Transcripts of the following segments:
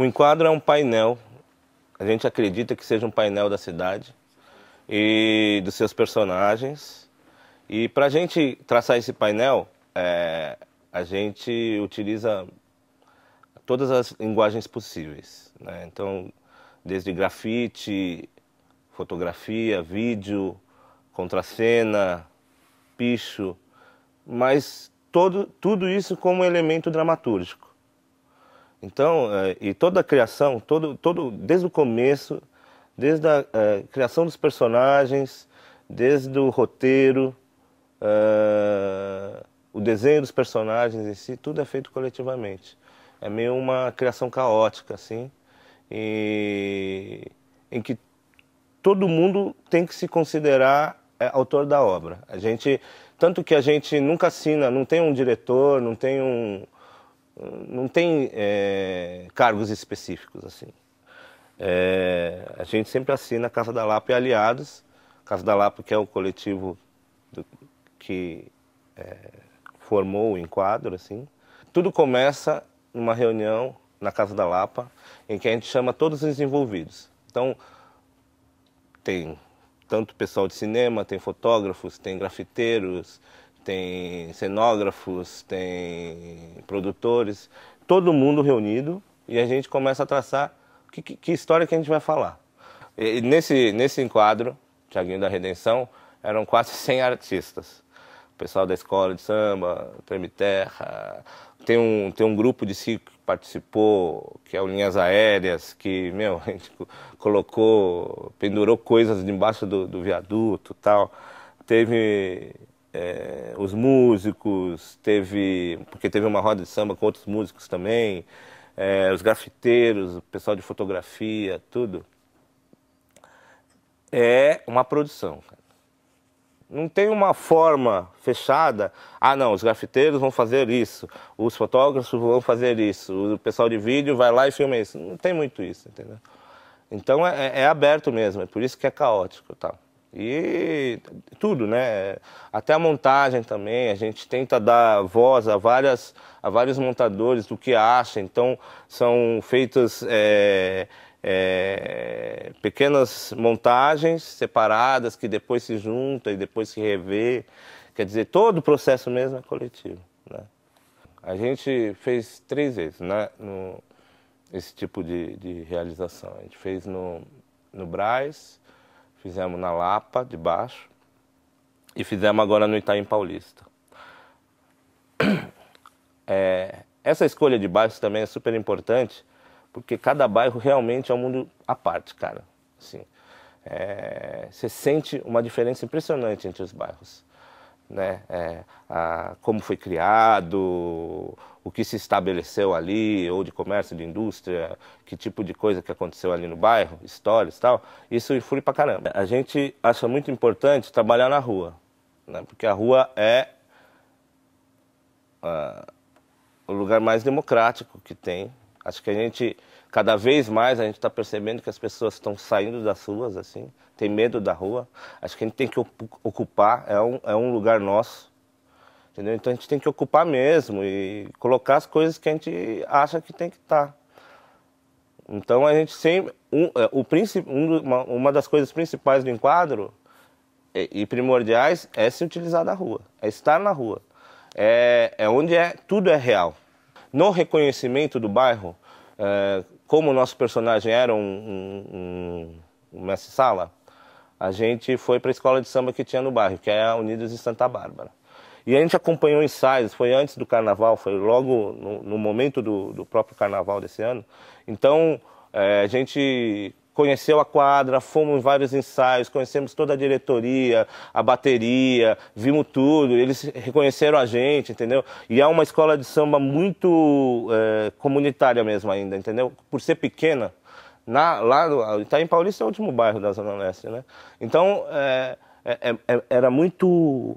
O enquadro é um painel, a gente acredita que seja um painel da cidade e dos seus personagens. E para a gente traçar esse painel, é, a gente utiliza todas as linguagens possíveis. Né? Então, desde grafite, fotografia, vídeo, contracena, picho, mas todo, tudo isso como elemento dramatúrgico. Então, eh, e toda a criação, todo, todo, desde o começo, desde a eh, criação dos personagens, desde o roteiro, eh, o desenho dos personagens em si, tudo é feito coletivamente. É meio uma criação caótica, assim, e, em que todo mundo tem que se considerar autor da obra. A gente, tanto que a gente nunca assina, não tem um diretor, não tem um não tem é, cargos específicos assim. É, a gente sempre assina Casa da Lapa e Aliados. Casa da Lapa que é o coletivo do, que é, formou o enquadro assim. Tudo começa numa reunião na Casa da Lapa em que a gente chama todos os envolvidos. Então tem tanto pessoal de cinema, tem fotógrafos, tem grafiteiros, tem cenógrafos, tem produtores, todo mundo reunido e a gente começa a traçar que, que, que história que a gente vai falar. E nesse, nesse enquadro, Tiaguinho da Redenção, eram quase 100 artistas. O pessoal da escola de samba, Terra, tem um, tem um grupo de circo que participou, que é o Linhas Aéreas, que, meu, a gente colocou, pendurou coisas debaixo do, do viaduto tal. Teve é, os músicos, teve porque teve uma roda de samba com outros músicos também, é, os grafiteiros, o pessoal de fotografia, tudo. É uma produção. Não tem uma forma fechada. Ah, não, os grafiteiros vão fazer isso, os fotógrafos vão fazer isso, o pessoal de vídeo vai lá e filma isso. Não tem muito isso, entendeu? Então é, é aberto mesmo, é por isso que é caótico, tal. Tá? E tudo, né? Até a montagem também, a gente tenta dar voz a, várias, a vários montadores do que acha. Então, são feitas é, é, pequenas montagens separadas que depois se juntam e depois se revê. Quer dizer, todo o processo mesmo é coletivo. Né? A gente fez três vezes né? no, esse tipo de, de realização. A gente fez no, no Braz, Fizemos na Lapa, de baixo, e fizemos agora no Itaim Paulista. É, essa escolha de bairros também é super importante, porque cada bairro realmente é um mundo à parte, cara. Assim, é, você sente uma diferença impressionante entre os bairros né? É, a, como foi criado, o que se estabeleceu ali, ou de comércio, de indústria, que tipo de coisa que aconteceu ali no bairro, histórias e tal, isso influi pra caramba. A gente acha muito importante trabalhar na rua, né? porque a rua é ah, o lugar mais democrático que tem. Acho que a gente Cada vez mais a gente está percebendo que as pessoas estão saindo das ruas, assim, tem medo da rua. Acho que a gente tem que ocupar, é um, é um lugar nosso. Entendeu? Então a gente tem que ocupar mesmo e colocar as coisas que a gente acha que tem que estar. Tá. Então a gente sempre. Um, é, o, um, uma, uma das coisas principais do enquadro e, e primordiais é se utilizar da rua, é estar na rua. É, é onde é, tudo é real. No reconhecimento do bairro, é, como o nosso personagem era um, um, um, sala, a gente foi para a escola de samba que tinha no bairro, que é a Unidas de Santa Bárbara. E a gente acompanhou ensaios, foi antes do carnaval, foi logo no, no momento do, do, próprio carnaval desse ano. Então, é, a gente conheceu a quadra, fomos em vários ensaios, conhecemos toda a diretoria, a bateria, vimos tudo, eles reconheceram a gente, entendeu? E é uma escola de samba muito é, comunitária mesmo ainda, entendeu? Por ser pequena, na, lá Itaim Paulista é o último bairro da Zona Leste, né? Então, é, é, é, é era muito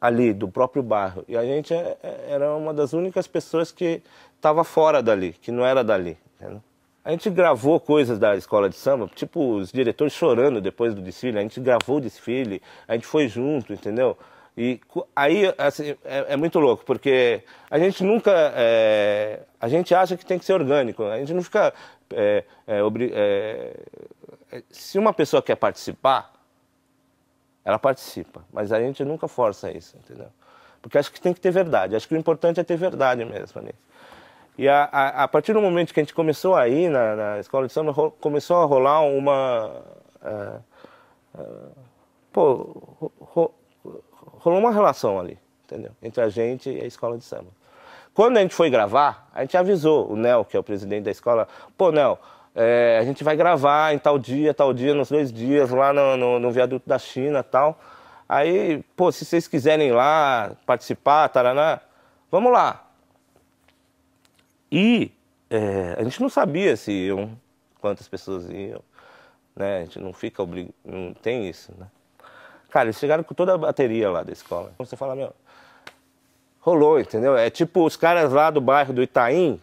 ali, do próprio bairro. E a gente é, era uma das únicas pessoas que estava fora dali, que não era dali, entendeu? A gente gravou coisas da escola de samba, tipo os diretores chorando depois do desfile. A gente gravou o desfile, a gente foi junto, entendeu? E aí assim, é, é, muito louco, porque a gente nunca. É, a gente acha que tem que ser orgânico, a gente não fica. É, é, é, é, se uma pessoa quer participar, ela participa, mas a gente nunca força isso, entendeu? Porque acho que tem que ter verdade, acho que o importante é ter verdade mesmo e a, a, a, partir do momento que a gente começou aí na, na escola de samba, começou a rolar uma. Uh, uh, pô, ro, rolou uma relação ali, entendeu? Entre a gente e a escola de samba. Quando a gente foi gravar, a gente avisou o Nel, que é o presidente da escola, pô, Nel. É, a gente vai gravar em tal dia, tal dia, nos dois dias, lá no, no, no viaduto da China tal. Aí, pô, se vocês quiserem ir lá participar, taraná, vamos lá. E é, a gente não sabia se iam, quantas pessoas iam, né? A gente não fica obrigado, não tem isso, né? Cara, eles chegaram com toda a bateria lá da escola. Então você fala, meu, rolou, entendeu? É tipo os caras lá do bairro do Itaim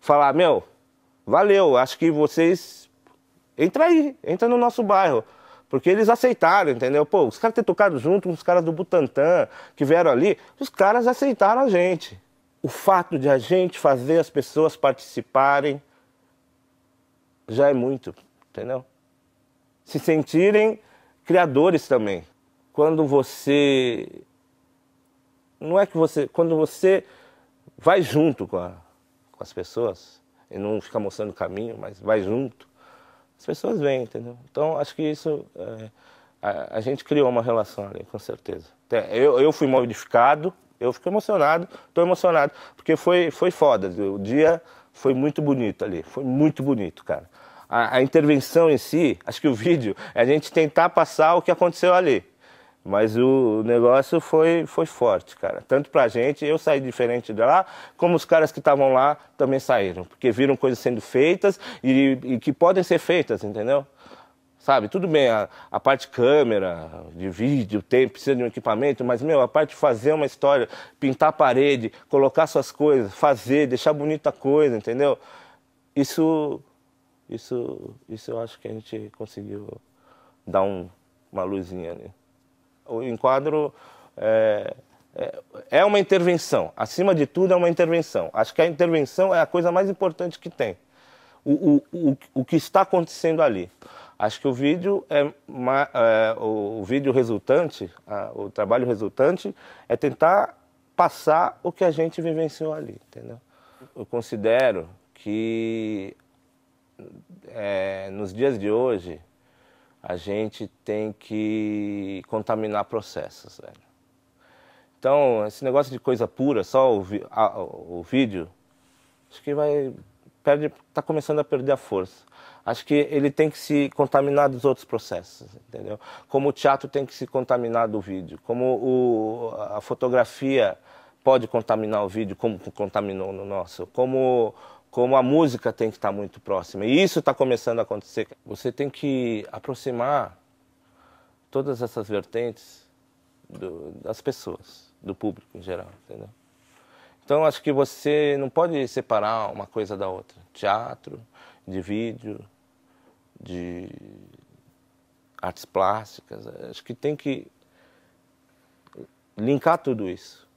falar, meu, valeu, acho que vocês entra aí, entra no nosso bairro. Porque eles aceitaram, entendeu? Pô, os caras ter tocado junto com os caras do Butantã, que vieram ali, os caras aceitaram a gente o fato de a gente fazer as pessoas participarem já é muito, entendeu? Se sentirem criadores também. Quando você não é que você, quando você vai junto com, a, com as pessoas e não fica mostrando o caminho, mas vai junto, as pessoas vêm, entendeu? Então acho que isso é, a, a, gente criou uma relação ali, com certeza. Eu, eu fui modificado eu fico emocionado, estou emocionado, porque foi, foi foda. O dia foi muito bonito ali, foi muito bonito, cara. A, a intervenção em si, acho que o vídeo é a gente tentar passar o que aconteceu ali. Mas o negócio foi, foi forte, cara. Tanto pra gente, eu saí diferente de lá, como os caras que estavam lá também saíram. Porque viram coisas sendo feitas e, e que podem ser feitas, entendeu? Sabe, tudo bem, a, a parte câmera, de vídeo, tem, precisa de um equipamento, mas, meu, a parte de fazer uma história, pintar a parede, colocar suas coisas, fazer, deixar bonita a coisa, entendeu? Isso, isso, isso eu acho que a gente conseguiu dar um, uma luzinha ali. O enquadro é, é, é uma intervenção, acima de tudo é uma intervenção. Acho que a intervenção é a coisa mais importante que tem. O, o, o, o que está acontecendo ali. Acho que o vídeo é, uma, é o, o vídeo resultante, a, o trabalho resultante é tentar passar o que a gente vivenciou ali, entendeu? Eu considero que é, nos dias de hoje a gente tem que contaminar processos, velho. Então esse negócio de coisa pura, só o, a, o vídeo, acho que vai perde, está começando a perder a força. Acho que ele tem que se contaminar dos outros processos, entendeu? Como o teatro tem que se contaminar do vídeo, como o, a fotografia pode contaminar o vídeo, como contaminou no nosso, como como a música tem que estar tá muito próxima. E isso está começando a acontecer. Você tem que aproximar todas essas vertentes do, das pessoas, do público em geral, entendeu? Então acho que você não pode separar uma coisa da outra. Teatro, de vídeo, de artes plásticas. Acho que tem que linkar tudo isso.